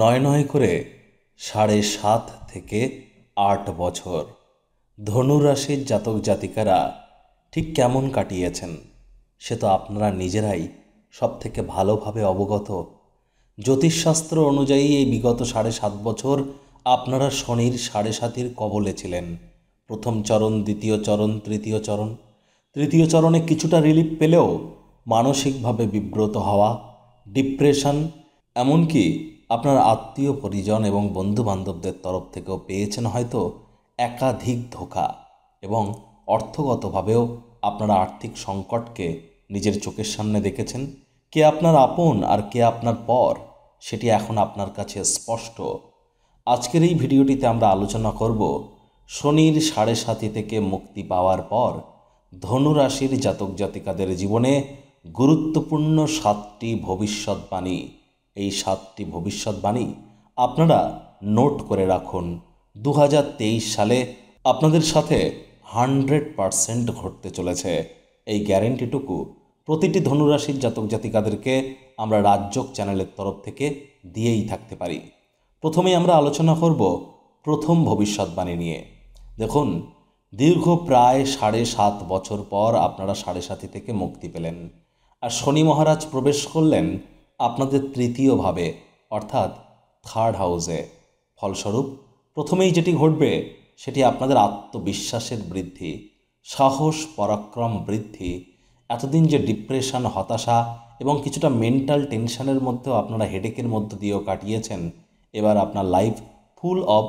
নয় নয় করে সাড়ে সাত থেকে আট বছর ধনুরাশির জাতক জাতিকারা ঠিক কেমন কাটিয়েছেন সে তো আপনারা নিজেরাই সব থেকে ভালোভাবে অবগত জ্যোতিষশাস্ত্র অনুযায়ী এই বিগত সাড়ে সাত বছর আপনারা শনির সাড়ে সাতির কবলে ছিলেন প্রথম চরণ দ্বিতীয় চরণ তৃতীয় চরণ তৃতীয় চরণে কিছুটা রিলিফ পেলেও মানসিকভাবে বিব্রত হওয়া ডিপ্রেশন এমনকি আপনার আত্মীয় পরিজন এবং বন্ধুবান্ধবদের তরফ থেকেও পেয়েছেন হয়তো একাধিক ধোকা এবং অর্থগতভাবেও আপনারা আর্থিক সংকটকে নিজের চোখের সামনে দেখেছেন কে আপনার আপন আর কে আপনার পর সেটি এখন আপনার কাছে স্পষ্ট আজকের এই ভিডিওটিতে আমরা আলোচনা করব শনির সাড়ে সাতি থেকে মুক্তি পাওয়ার পর ধনুরাশির জাতক জাতিকাদের জীবনে গুরুত্বপূর্ণ সাতটি ভবিষ্যৎবাণী এই সাতটি ভবিষ্যৎবাণী আপনারা নোট করে রাখুন দু সালে আপনাদের সাথে হান্ড্রেড পারসেন্ট ঘটতে চলেছে এই গ্যারেন্টিটুকু প্রতিটি ধনুরাশির জাতক জাতিকাদেরকে আমরা রাজ্যক চ্যানেলের তরফ থেকে দিয়েই থাকতে পারি প্রথমেই আমরা আলোচনা করব প্রথম ভবিষ্যৎবাণী নিয়ে দেখুন দীর্ঘ প্রায় সাড়ে সাত বছর পর আপনারা সাড়ে সাতি থেকে মুক্তি পেলেন আর শনি মহারাজ প্রবেশ করলেন আপনাদের তৃতীয়ভাবে অর্থাৎ থার্ড হাউসে ফলস্বরূপ প্রথমেই যেটি ঘটবে সেটি আপনাদের আত্মবিশ্বাসের বৃদ্ধি সাহস পরাক্রম বৃদ্ধি এতদিন যে ডিপ্রেশন হতাশা এবং কিছুটা মেন্টাল টেনশনের মধ্যেও আপনারা হেডেকের মধ্য দিয়েও কাটিয়েছেন এবার আপনার লাইফ ফুল অফ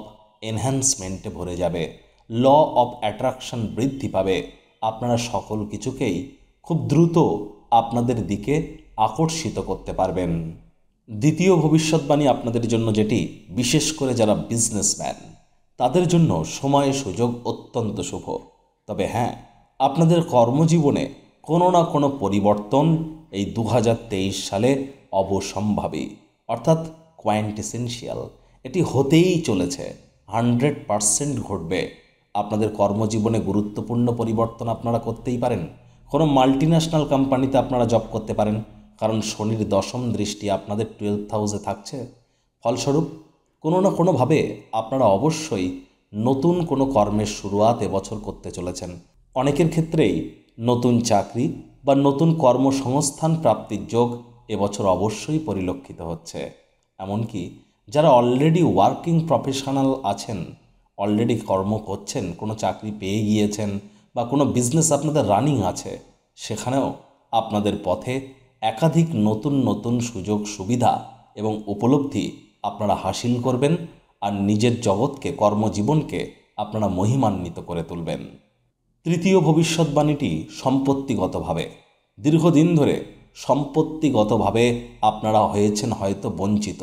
এনহ্যান্সমেন্টে ভরে যাবে ল অফ অ্যাট্রাকশন বৃদ্ধি পাবে আপনারা সকল কিছুকেই খুব দ্রুত আপনাদের দিকে আকর্ষিত করতে পারবেন দ্বিতীয় ভবিষ্যৎবাণী আপনাদের জন্য যেটি বিশেষ করে যারা বিজনেসম্যান তাদের জন্য সময় সুযোগ অত্যন্ত শুভ তবে হ্যাঁ আপনাদের কর্মজীবনে কোনো না কোনো পরিবর্তন এই দু সালে অবসম্ভাবী অর্থাৎ কোয়ান্টিসেন্সিয়াল এটি হতেই চলেছে হান্ড্রেড পারসেন্ট ঘটবে আপনাদের কর্মজীবনে গুরুত্বপূর্ণ পরিবর্তন আপনারা করতেই পারেন কোনো মাল্টিন্যাশনাল কোম্পানিতে আপনারা জব করতে পারেন কারণ শনির দশম দৃষ্টি আপনাদের টুয়েলভ হাউসে থাকছে ফলস্বরূপ কোনো না কোনোভাবে আপনারা অবশ্যই নতুন কোনো কর্মের শুরুয়াত এবছর করতে চলেছেন অনেকের ক্ষেত্রেই নতুন চাকরি বা নতুন কর্মসংস্থান প্রাপ্তির যোগ এবছর অবশ্যই পরিলক্ষিত হচ্ছে এমনকি যারা অলরেডি ওয়ার্কিং প্রফেশনাল আছেন অলরেডি কর্ম করছেন কোনো চাকরি পেয়ে গিয়েছেন বা কোনো বিজনেস আপনাদের রানিং আছে সেখানেও আপনাদের পথে একাধিক নতুন নতুন সুযোগ সুবিধা এবং উপলব্ধি আপনারা হাসিল করবেন আর নিজের জগৎকে কর্মজীবনকে আপনারা মহিমান্বিত করে তুলবেন তৃতীয় ভবিষ্যৎবাণীটি সম্পত্তিগতভাবে দীর্ঘদিন ধরে সম্পত্তিগতভাবে আপনারা হয়েছেন হয়তো বঞ্চিত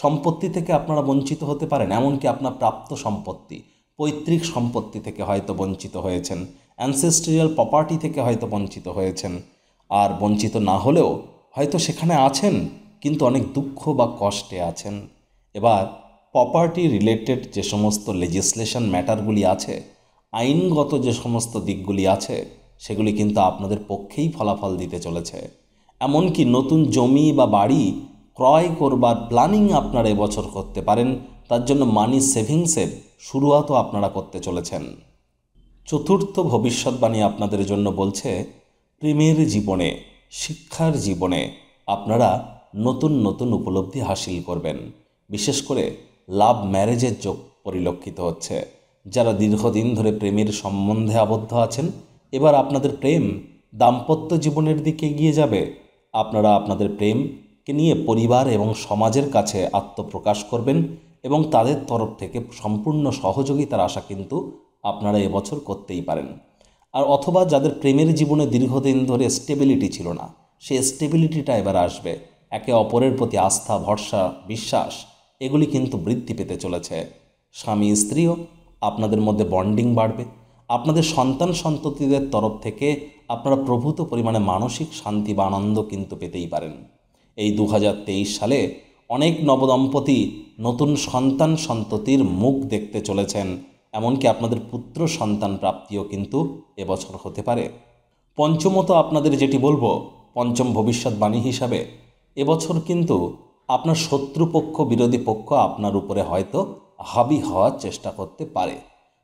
সম্পত্তি থেকে আপনারা বঞ্চিত হতে পারেন এমনকি আপনার প্রাপ্ত সম্পত্তি পৈতৃক সম্পত্তি থেকে হয়তো বঞ্চিত হয়েছেন অ্যানসেস্ট্রিয়াল প্রপার্টি থেকে হয়তো বঞ্চিত হয়েছেন আর বঞ্চিত না হলেও হয়তো সেখানে আছেন কিন্তু অনেক দুঃখ বা কষ্টে আছেন এবার প্রপার্টি রিলেটেড যে সমস্ত লেজিসলেশন ম্যাটারগুলি আছে আইনগত যে সমস্ত দিকগুলি আছে সেগুলি কিন্তু আপনাদের পক্ষেই ফলাফল দিতে চলেছে এমনকি নতুন জমি বা বাড়ি ক্রয় করবার প্ল্যানিং আপনারা এবছর করতে পারেন তার জন্য মানি সেভিংসের শুরুয়াতও আপনারা করতে চলেছেন চতুর্থ ভবিষ্যৎবাণী আপনাদের জন্য বলছে প্রেমের জীবনে শিক্ষার জীবনে আপনারা নতুন নতুন উপলব্ধি হাসিল করবেন বিশেষ করে লাভ ম্যারেজের যোগ পরিলক্ষিত হচ্ছে যারা দীর্ঘদিন ধরে প্রেমের সম্বন্ধে আবদ্ধ আছেন এবার আপনাদের প্রেম দাম্পত্য জীবনের দিকে এগিয়ে যাবে আপনারা আপনাদের প্রেমকে নিয়ে পরিবার এবং সমাজের কাছে আত্মপ্রকাশ করবেন এবং তাদের তরফ থেকে সম্পূর্ণ সহযোগিতার আশা কিন্তু আপনারা এবছর করতেই পারেন আর অথবা যাদের প্রেমের জীবনে দীর্ঘদিন ধরে স্টেবিলিটি ছিল না সেই স্টেবিলিটিটা এবার আসবে একে অপরের প্রতি আস্থা ভরসা বিশ্বাস এগুলি কিন্তু বৃদ্ধি পেতে চলেছে স্বামী স্ত্রীও আপনাদের মধ্যে বন্ডিং বাড়বে আপনাদের সন্তান সন্ততিদের তরফ থেকে আপনারা প্রভূত পরিমাণে মানসিক শান্তি বা আনন্দ কিন্তু পেতেই পারেন এই দু সালে অনেক নবদম্পতি নতুন সন্তান সন্ততির মুখ দেখতে চলেছেন এমনকি আপনাদের পুত্র সন্তান প্রাপ্তিও কিন্তু এবছর হতে পারে পঞ্চমত আপনাদের যেটি বলবো পঞ্চম ভবিষ্যৎবাণী হিসাবে এবছর কিন্তু আপনার শত্রুপক্ষ বিরোধী পক্ষ আপনার উপরে হয়তো হাবি হওয়ার চেষ্টা করতে পারে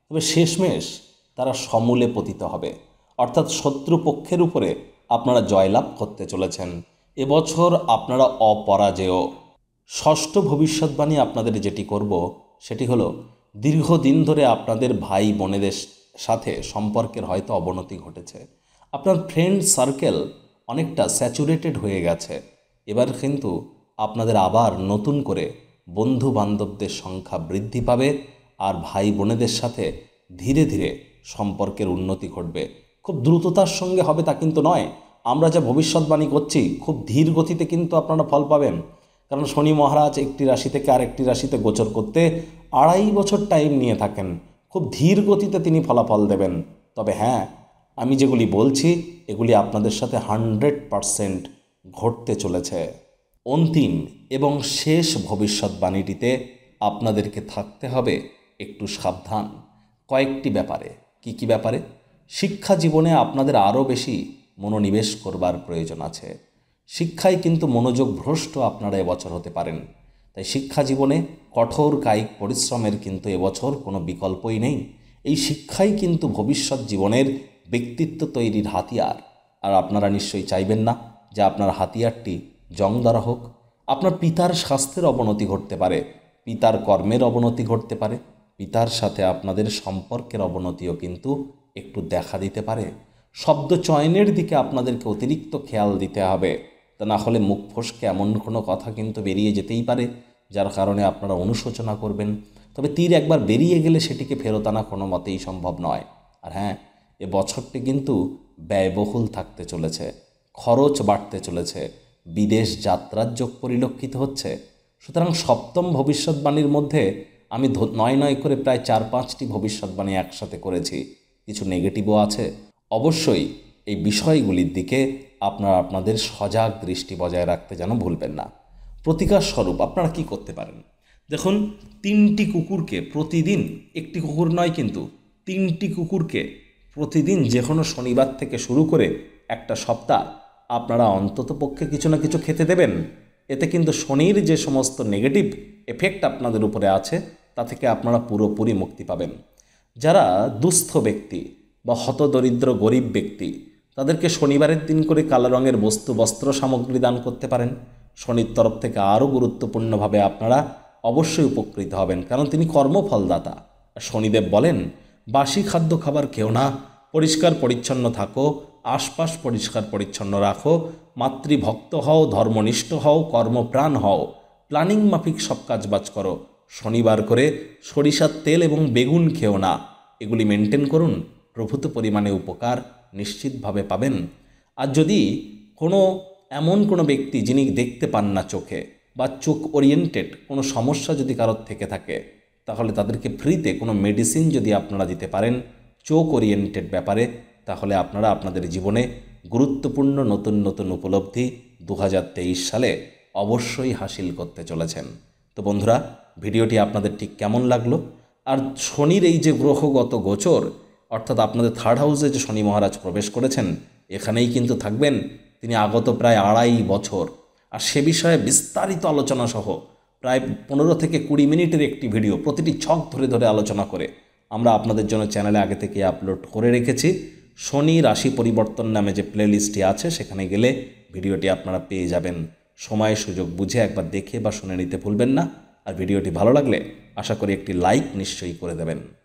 তবে শেষমেশ তারা সমূলে পতিত হবে অর্থাৎ শত্রুপক্ষের উপরে আপনারা জয়লাভ করতে চলেছেন এবছর আপনারা অপরাজেয় ষষ্ঠ ভবিষ্যৎবাণী আপনাদের যেটি করব সেটি হলো দীর্ঘদিন ধরে আপনাদের ভাই বোনেদের সাথে সম্পর্কের হয়তো অবনতি ঘটেছে আপনার ফ্রেন্ড সার্কেল অনেকটা স্যাচুরেটেড হয়ে গেছে এবার কিন্তু আপনাদের আবার নতুন করে বন্ধু বান্ধবদের সংখ্যা বৃদ্ধি পাবে আর ভাই বোনেদের সাথে ধীরে ধীরে সম্পর্কের উন্নতি ঘটবে খুব দ্রুততার সঙ্গে হবে তা কিন্তু নয় আমরা যা ভবিষ্যৎবাণী করছি খুব ধীর গতিতে কিন্তু আপনারা ফল পাবেন কারণ শনি মহারাজ একটি রাশি থেকে আরেকটি রাশিতে গোচর করতে আড়াই বছর টাইম নিয়ে থাকেন খুব ধীর গতিতে তিনি ফলাফল দেবেন তবে হ্যাঁ আমি যেগুলি বলছি এগুলি আপনাদের সাথে হান্ড্রেড পারসেন্ট ঘটতে চলেছে অন্তিম এবং শেষ ভবিষ্যৎবাণীটিতে আপনাদেরকে থাকতে হবে একটু সাবধান কয়েকটি ব্যাপারে কি কি ব্যাপারে শিক্ষা জীবনে আপনাদের আরও বেশি মনোনিবেশ করবার প্রয়োজন আছে শিক্ষায় কিন্তু মনোযোগ ভ্রষ্ট আপনারা এবছর হতে পারেন তাই শিক্ষা জীবনে কঠোর কায়িক পরিশ্রমের কিন্তু এবছর কোনো বিকল্পই নেই এই শিক্ষাই কিন্তু ভবিষ্যৎ জীবনের ব্যক্তিত্ব তৈরির হাতিয়ার আর আপনারা নিশ্চয়ই চাইবেন না যে আপনার হাতিয়ারটি জং দ্বারা হোক আপনার পিতার স্বাস্থ্যের অবনতি ঘটতে পারে পিতার কর্মের অবনতি ঘটতে পারে পিতার সাথে আপনাদের সম্পর্কের অবনতিও কিন্তু একটু দেখা দিতে পারে শব্দ চয়নের দিকে আপনাদেরকে অতিরিক্ত খেয়াল দিতে হবে তা না হলে মুখ ফসকে এমন কোনো কথা কিন্তু বেরিয়ে যেতেই পারে যার কারণে আপনারা অনুশোচনা করবেন তবে তীর একবার বেরিয়ে গেলে সেটিকে ফেরত আনা কোনো মতেই সম্ভব নয় আর হ্যাঁ এ বছরটি কিন্তু ব্যয়বহুল থাকতে চলেছে খরচ বাড়তে চলেছে বিদেশ যাত্রার যোগ পরিলক্ষিত হচ্ছে সুতরাং সপ্তম ভবিষ্যৎবাণীর মধ্যে আমি নয় নয় করে প্রায় চার পাঁচটি ভবিষ্যৎবাণী একসাথে করেছি কিছু নেগেটিভও আছে অবশ্যই এই বিষয়গুলির দিকে আপনারা আপনাদের সজাগ দৃষ্টি বজায় রাখতে যেন ভুলবেন না প্রতিকার স্বরূপ আপনারা কি করতে পারেন দেখুন তিনটি কুকুরকে প্রতিদিন একটি কুকুর নয় কিন্তু তিনটি কুকুরকে প্রতিদিন যে কোনো শনিবার থেকে শুরু করে একটা সপ্তাহ আপনারা অন্তত পক্ষে কিছু না কিছু খেতে দেবেন এতে কিন্তু শনির যে সমস্ত নেগেটিভ এফেক্ট আপনাদের উপরে আছে তা থেকে আপনারা পুরোপুরি মুক্তি পাবেন যারা দুস্থ ব্যক্তি বা হতদরিদ্র গরিব ব্যক্তি তাদেরকে শনিবারের দিন করে কালো রঙের বস্তু বস্ত্র সামগ্রী দান করতে পারেন শনির তরফ থেকে আরও গুরুত্বপূর্ণভাবে আপনারা অবশ্যই উপকৃত হবেন কারণ তিনি কর্মফলদাতা শনিদেব বলেন বাসি খাদ্য খাবার খেও না পরিষ্কার পরিচ্ছন্ন থাকো আশপাশ পরিষ্কার পরিচ্ছন্ন রাখো মাতৃভক্ত হও ধর্মনিষ্ঠ হও কর্মপ্রাণ হও প্ল্যানিং মাফিক সব কাজবাজ করো শনিবার করে সরিষার তেল এবং বেগুন খেও না এগুলি মেনটেন করুন প্রভূত পরিমাণে উপকার নিশ্চিতভাবে পাবেন আর যদি কোনো এমন কোনো ব্যক্তি যিনি দেখতে পান না চোখে বা চোখ ওরিয়েন্টেড কোনো সমস্যা যদি কারোর থেকে থাকে তাহলে তাদেরকে ফ্রিতে কোনো মেডিসিন যদি আপনারা দিতে পারেন চোখ ওরিয়েন্টেড ব্যাপারে তাহলে আপনারা আপনাদের জীবনে গুরুত্বপূর্ণ নতুন নতুন উপলব্ধি দু সালে অবশ্যই হাসিল করতে চলেছেন তো বন্ধুরা ভিডিওটি আপনাদের ঠিক কেমন লাগলো আর শনির এই যে গ্রহগত গোচর অর্থাৎ আপনাদের থার্ড হাউসে যে শনি মহারাজ প্রবেশ করেছেন এখানেই কিন্তু থাকবেন তিনি আগত প্রায় আড়াই বছর আর সে বিষয়ে বিস্তারিত আলোচনা সহ প্রায় পনেরো থেকে কুড়ি মিনিটের একটি ভিডিও প্রতিটি ছক ধরে ধরে আলোচনা করে আমরা আপনাদের জন্য চ্যানেলে আগে থেকে আপলোড করে রেখেছি শনি রাশি পরিবর্তন নামে যে প্লেলিস্টটি আছে সেখানে গেলে ভিডিওটি আপনারা পেয়ে যাবেন সময় সুযোগ বুঝে একবার দেখে বা শুনে নিতে ভুলবেন না আর ভিডিওটি ভালো লাগলে আশা করি একটি লাইক নিশ্চয়ই করে দেবেন